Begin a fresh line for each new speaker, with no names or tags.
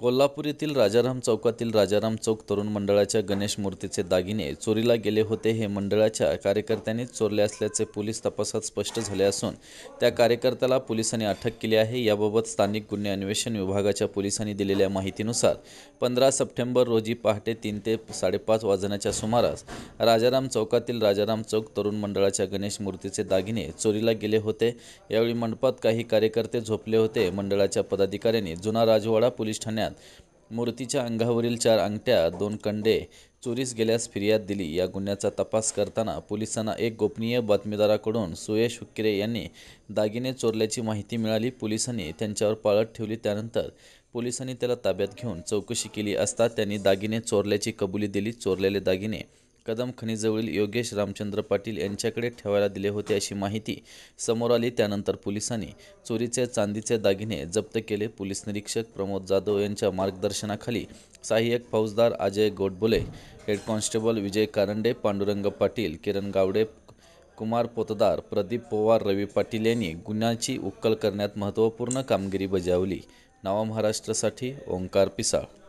कोल्हापूर येथील राजाराम चौकातील राजाराम चौक तरुण मंडळाच्या गणेश मूर्तीचे दागिने चोरीला गेले होते हे मंडळाच्या कार्यकर्त्यांनी चोरले असल्याचे पोलीस तपासात स्पष्ट झाले असून त्या कार्यकर्त्याला पोलिसांनी अटक केली आहे याबाबत स्थानिक गुन्हे अन्वेषण विभागाच्या पोलिसांनी दिलेल्या माहितीनुसार पंधरा सप्टेंबर रोजी पहाटे तीन ते साडेपाच वाजण्याच्या सुमारास राजाराम चौकातील राजाराम चौक तरुण मंडळाच्या गणेश मूर्तीचे दागिने चोरीला गेले होते यावेळी मंडपात काही कार्यकर्ते झोपले होते मंडळाच्या पदाधिकाऱ्यांनी जुना राजवाडा पोलीस ठाण्यात दरम्यान मूर्तीच्या अंगावरील चार अंगठ्या दोन कंडे चोरीस गेल्यास फिर्याद दिली या गुन्ह्याचा तपास करताना पोलिसांना एक गोपनीय बातमीदाराकडून सुयश हुक्किरे यांनी दागिने चोरल्याची माहिती मिळाली पोलिसांनी त्यांच्यावर पाळत ठेवली त्यानंतर पोलिसांनी त्याला ताब्यात घेऊन चौकशी केली असता त्यांनी दागिने चोरल्याची कबुली दिली चोरलेले दागिने कदम खनिजवळील योगेश रामचंद्र पाटील यांच्याकडे ठेवायला दिले होते अशी माहिती समोर आली त्यानंतर पोलिसांनी चोरीचे चांदीचे दागिने जप्त केले पोलीस निरीक्षक प्रमोद जाधव यांच्या मार्गदर्शनाखाली सहाय्यक फौजदार अजय गोडबोले हेड कॉन्स्टेबल विजय कारंडे पांडुरंग पाटील किरण गावडे कुमार पोतदार प्रदीप पवार रवी पाटील यांनी गुन्ह्याची उकल करण्यात महत्त्वपूर्ण कामगिरी बजावली नवा महाराष्ट्रासाठी ओंकार पिसाळ